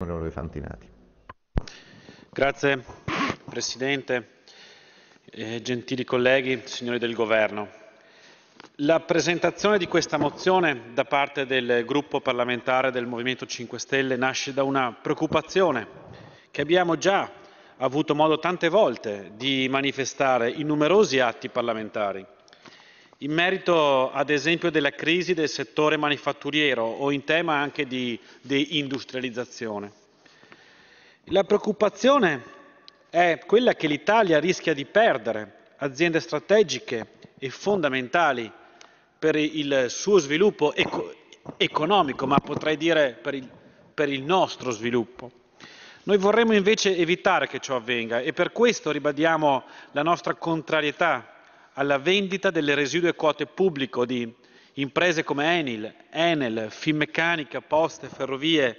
Signor Presidente, eh, gentili colleghi, signori del Governo, la presentazione di questa mozione da parte del gruppo parlamentare del Movimento 5 Stelle nasce da una preoccupazione che abbiamo già avuto modo tante volte di manifestare in numerosi atti parlamentari in merito ad esempio della crisi del settore manifatturiero o in tema anche di, di industrializzazione. La preoccupazione è quella che l'Italia rischia di perdere aziende strategiche e fondamentali per il suo sviluppo eco- economico, ma potrei dire per il, per il nostro sviluppo. Noi vorremmo invece evitare che ciò avvenga e per questo ribadiamo la nostra contrarietà alla vendita delle residue quote pubbliche di imprese come Enil, Enel, Finmeccanica, Poste, Ferrovie,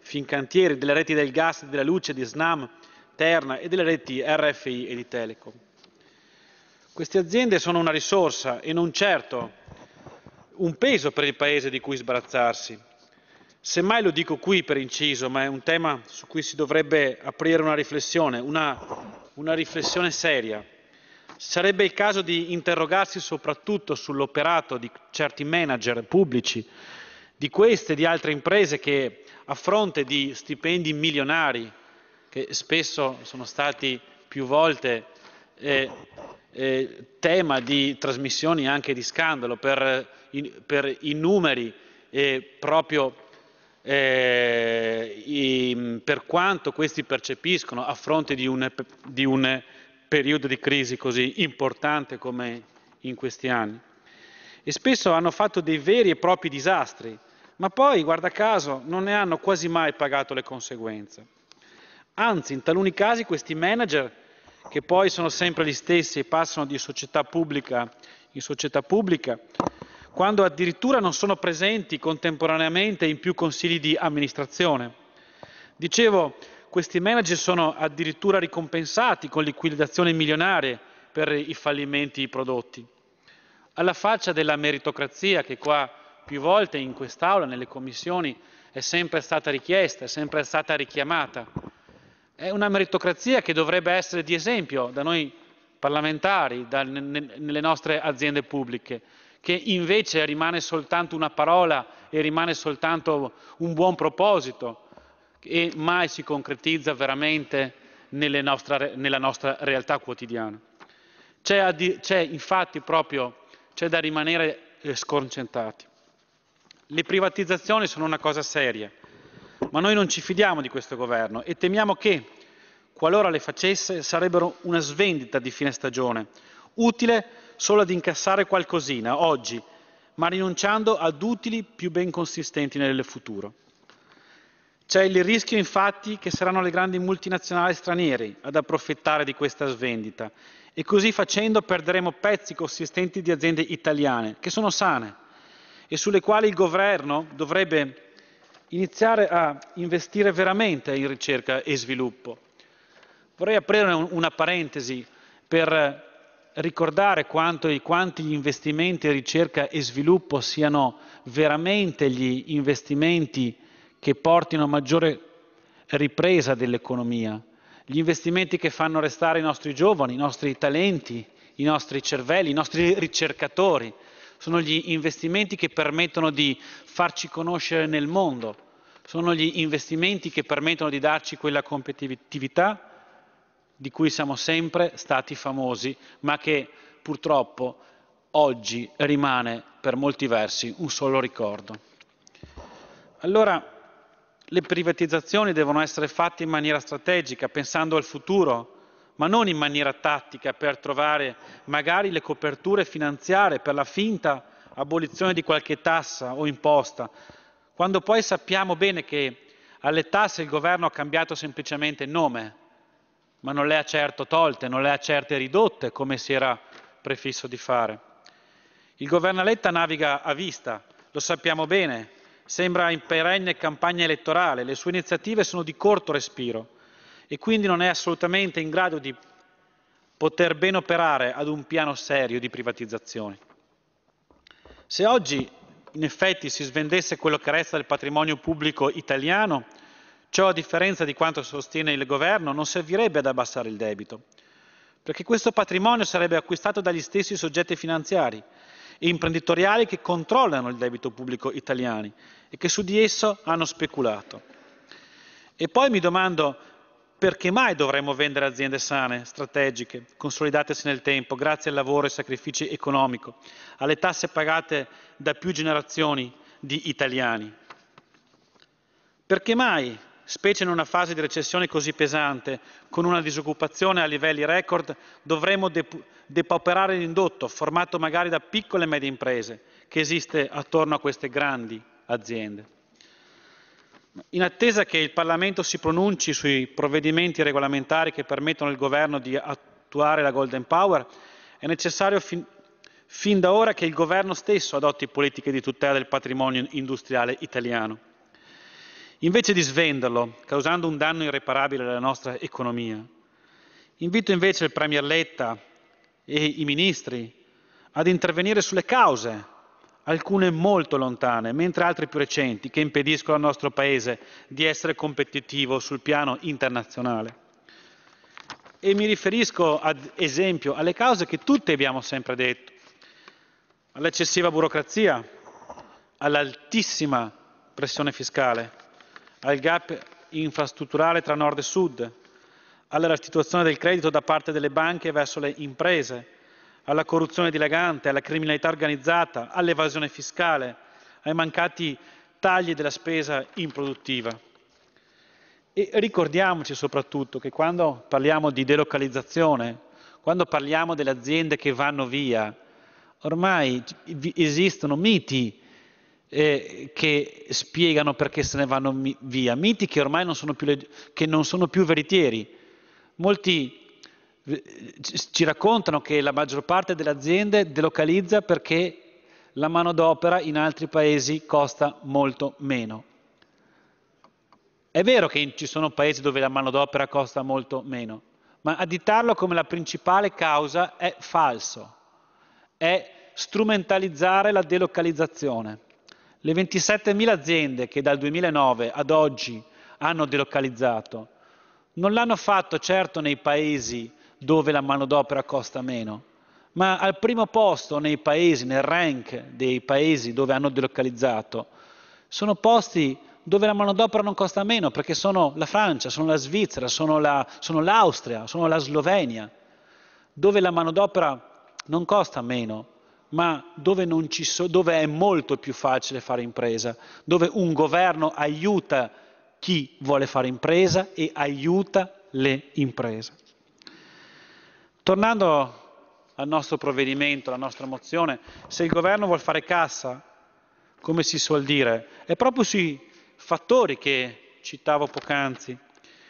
Fincantieri, delle reti del gas, della luce, di Snam, Terna e delle reti RFI e di Telecom. Queste aziende sono una risorsa e non certo un peso per il Paese di cui sbarazzarsi. Semmai lo dico qui per inciso, ma è un tema su cui si dovrebbe aprire una riflessione, una, una riflessione seria. Sarebbe il caso di interrogarsi soprattutto sull'operato di certi manager pubblici, di queste e di altre imprese che a fronte di stipendi milionari, che spesso sono stati più volte eh, eh, tema di trasmissioni anche di scandalo per, in, per i numeri e proprio eh, i, per quanto questi percepiscono a fronte di un, di un periodo di crisi così importante come in questi anni. E spesso hanno fatto dei veri e propri disastri, ma poi, guarda caso, non ne hanno quasi mai pagato le conseguenze. Anzi, in taluni casi questi manager, che poi sono sempre gli stessi e passano di società pubblica in società pubblica, quando addirittura non sono presenti contemporaneamente in più consigli di amministrazione. Dicevo, questi manager sono addirittura ricompensati con liquidazioni milionarie per i fallimenti prodotti. Alla faccia della meritocrazia che qua più volte in quest'Aula, nelle commissioni, è sempre stata richiesta, è sempre stata richiamata. È una meritocrazia che dovrebbe essere di esempio da noi parlamentari, da, nelle nostre aziende pubbliche, che invece rimane soltanto una parola e rimane soltanto un buon proposito e mai si concretizza veramente nostre, nella nostra realtà quotidiana. C'è, c'è infatti proprio c'è da rimanere eh, sconcentrati. Le privatizzazioni sono una cosa seria, ma noi non ci fidiamo di questo governo e temiamo che, qualora le facesse, sarebbero una svendita di fine stagione, utile solo ad incassare qualcosina oggi, ma rinunciando ad utili più ben consistenti nel futuro. C'è il rischio infatti che saranno le grandi multinazionali straniere ad approfittare di questa svendita e così facendo perderemo pezzi consistenti di aziende italiane che sono sane e sulle quali il governo dovrebbe iniziare a investire veramente in ricerca e sviluppo. Vorrei aprire una parentesi per ricordare quanto, quanti investimenti in ricerca e sviluppo siano veramente gli investimenti che portino a maggiore ripresa dell'economia, gli investimenti che fanno restare i nostri giovani, i nostri talenti, i nostri cervelli, i nostri ricercatori, sono gli investimenti che permettono di farci conoscere nel mondo, sono gli investimenti che permettono di darci quella competitività di cui siamo sempre stati famosi, ma che purtroppo oggi rimane per molti versi un solo ricordo. Allora, le privatizzazioni devono essere fatte in maniera strategica, pensando al futuro, ma non in maniera tattica per trovare magari le coperture finanziarie per la finta abolizione di qualche tassa o imposta, quando poi sappiamo bene che alle tasse il governo ha cambiato semplicemente il nome, ma non le ha certo tolte, non le ha certe ridotte come si era prefisso di fare. Il governo Letta naviga a vista, lo sappiamo bene, sembra in perenne campagna elettorale, le sue iniziative sono di corto respiro e quindi non è assolutamente in grado di poter ben operare ad un piano serio di privatizzazione. Se oggi in effetti si svendesse quello che resta del patrimonio pubblico italiano, ciò a differenza di quanto sostiene il governo non servirebbe ad abbassare il debito, perché questo patrimonio sarebbe acquistato dagli stessi soggetti finanziari e imprenditoriali che controllano il debito pubblico italiano e che su di esso hanno speculato. E poi mi domando perché mai dovremmo vendere aziende sane, strategiche, consolidatesi nel tempo, grazie al lavoro e sacrifici economico, alle tasse pagate da più generazioni di italiani? Perché mai specie in una fase di recessione così pesante, con una disoccupazione a livelli record, dovremo depauperare l'indotto, formato magari da piccole e medie imprese, che esiste attorno a queste grandi aziende. In attesa che il Parlamento si pronunci sui provvedimenti regolamentari che permettono al Governo di attuare la Golden Power, è necessario fin, fin da ora che il Governo stesso adotti politiche di tutela del patrimonio industriale italiano invece di svenderlo, causando un danno irreparabile alla nostra economia. Invito invece il Premier Letta e i ministri ad intervenire sulle cause, alcune molto lontane, mentre altre più recenti, che impediscono al nostro Paese di essere competitivo sul piano internazionale. E mi riferisco ad esempio alle cause che tutti abbiamo sempre detto, all'eccessiva burocrazia, all'altissima pressione fiscale, al gap infrastrutturale tra nord e sud, alla restituzione del credito da parte delle banche verso le imprese, alla corruzione dilagante, alla criminalità organizzata, all'evasione fiscale, ai mancati tagli della spesa improduttiva. E ricordiamoci soprattutto che quando parliamo di delocalizzazione, quando parliamo delle aziende che vanno via, ormai esistono miti eh, che spiegano perché se ne vanno mi- via, miti che ormai non sono più, le- non sono più veritieri. Molti ci raccontano che la maggior parte delle aziende delocalizza perché la manodopera in altri paesi costa molto meno. È vero che ci sono paesi dove la manodopera costa molto meno, ma additarlo come la principale causa è falso, è strumentalizzare la delocalizzazione. Le 27.000 aziende che dal 2009 ad oggi hanno delocalizzato non l'hanno fatto certo nei paesi dove la manodopera costa meno, ma al primo posto nei paesi, nel rank dei paesi dove hanno delocalizzato, sono posti dove la manodopera non costa meno, perché sono la Francia, sono la Svizzera, sono, la, sono l'Austria, sono la Slovenia, dove la manodopera non costa meno, ma dove, so, dove, è molto più facile fare impresa, dove un governo aiuta chi vuole fare impresa e aiuta le imprese. Tornando al nostro provvedimento, alla nostra mozione, se il governo vuole fare cassa, come si suol dire, è proprio sui fattori che citavo poc'anzi,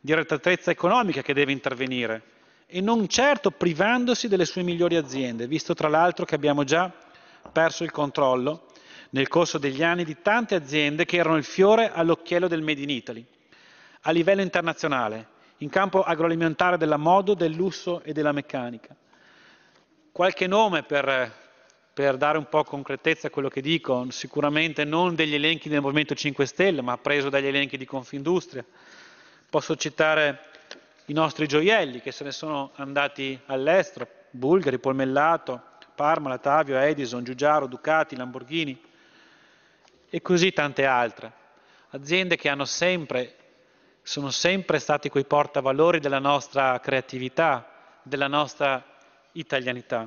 di retratezza economica che deve intervenire e non certo privandosi delle sue migliori aziende, visto tra l'altro che abbiamo già perso il controllo nel corso degli anni di tante aziende che erano il fiore all'occhiello del Made in Italy, a livello internazionale, in campo agroalimentare della moda, del lusso e della meccanica. Qualche nome per, per dare un po' concretezza a quello che dico, sicuramente non degli elenchi del Movimento 5 Stelle, ma preso dagli elenchi di Confindustria. Posso citare i nostri gioielli che se ne sono andati all'estero, Bulgari, Polmellato, Parma, Latavio, Edison, Giugiaro, Ducati, Lamborghini e così tante altre. Aziende che hanno sempre, sono sempre stati quei portavalori della nostra creatività, della nostra italianità.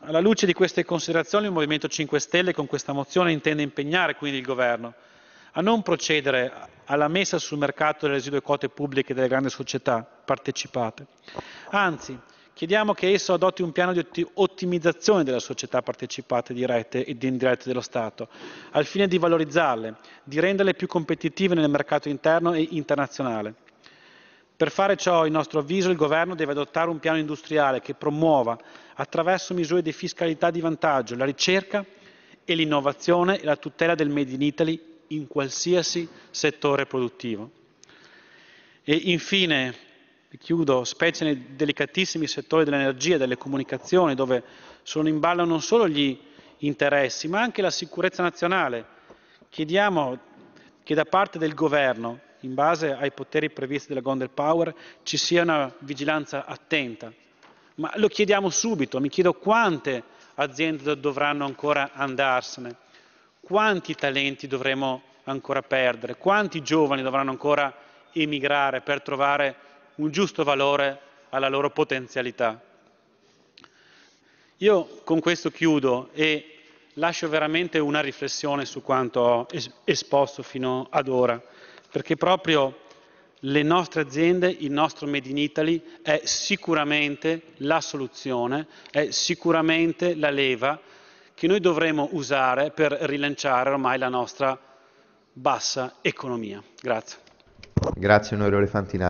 Alla luce di queste considerazioni il Movimento 5 Stelle con questa mozione intende impegnare quindi il Governo a non procedere alla messa sul mercato delle residue quote pubbliche delle grandi società partecipate. Anzi, chiediamo che esso adotti un piano di ottimizzazione delle società partecipate dirette ed indirette dello Stato, al fine di valorizzarle, di renderle più competitive nel mercato interno e internazionale. Per fare ciò, a nostro avviso, il Governo deve adottare un piano industriale che promuova, attraverso misure di fiscalità di vantaggio, la ricerca e l'innovazione e la tutela del Made in Italy in qualsiasi settore produttivo. E infine, chiudo, specie nei delicatissimi settori dell'energia e delle comunicazioni, dove sono in ballo non solo gli interessi, ma anche la sicurezza nazionale. Chiediamo che da parte del governo, in base ai poteri previsti della Gondel Power, ci sia una vigilanza attenta. Ma lo chiediamo subito, mi chiedo quante aziende dovranno ancora andarsene quanti talenti dovremo ancora perdere, quanti giovani dovranno ancora emigrare per trovare un giusto valore alla loro potenzialità. Io con questo chiudo e lascio veramente una riflessione su quanto ho esposto fino ad ora, perché proprio le nostre aziende, il nostro Made in Italy è sicuramente la soluzione, è sicuramente la leva che noi dovremo usare per rilanciare ormai la nostra bassa economia. Grazie. Grazie onorevole Fantinaro.